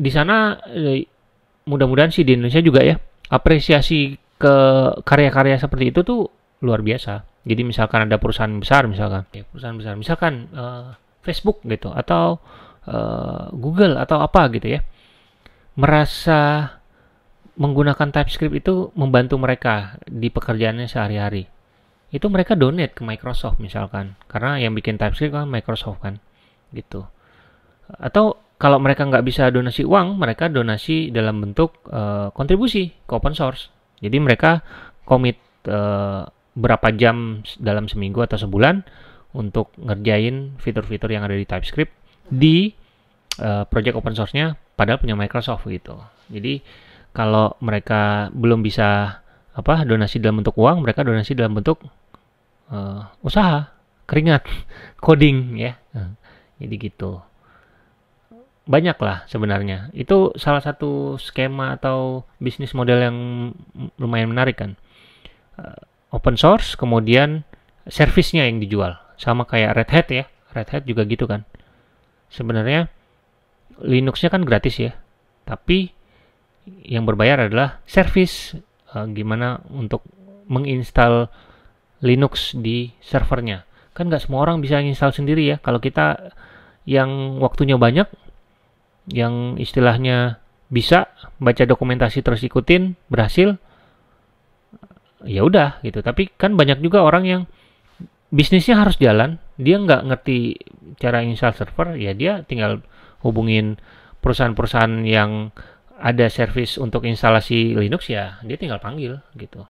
di sana eh, mudah-mudahan sih di Indonesia juga ya apresiasi ke karya-karya seperti itu tuh luar biasa. Jadi misalkan ada perusahaan besar misalkan, ya, perusahaan besar misalkan uh, Facebook gitu atau uh, Google atau apa gitu ya, merasa menggunakan TypeScript itu membantu mereka di pekerjaannya sehari-hari. Itu mereka donate ke Microsoft misalkan, karena yang bikin TypeScript kan Microsoft kan, gitu. Atau kalau mereka nggak bisa donasi uang, mereka donasi dalam bentuk uh, kontribusi ke open source. Jadi mereka komit uh, berapa jam dalam seminggu atau sebulan untuk ngerjain fitur-fitur yang ada di TypeScript di uh, project open source-nya padahal punya Microsoft gitu. Jadi kalau mereka belum bisa apa donasi dalam bentuk uang, mereka donasi dalam bentuk uh, usaha, keringat, coding ya. Jadi gitu banyak lah sebenarnya. Itu salah satu skema atau bisnis model yang lumayan menarik kan. Uh, open source, kemudian servisnya yang dijual. Sama kayak Red Hat ya. Red Hat juga gitu kan. Sebenarnya Linuxnya kan gratis ya. Tapi yang berbayar adalah service uh, gimana untuk menginstal Linux di servernya. Kan nggak semua orang bisa install sendiri ya. Kalau kita yang waktunya banyak, yang istilahnya bisa baca dokumentasi terus ikutin berhasil ya udah gitu tapi kan banyak juga orang yang bisnisnya harus jalan dia nggak ngerti cara install server ya dia tinggal hubungin perusahaan-perusahaan yang ada service untuk instalasi Linux ya dia tinggal panggil gitu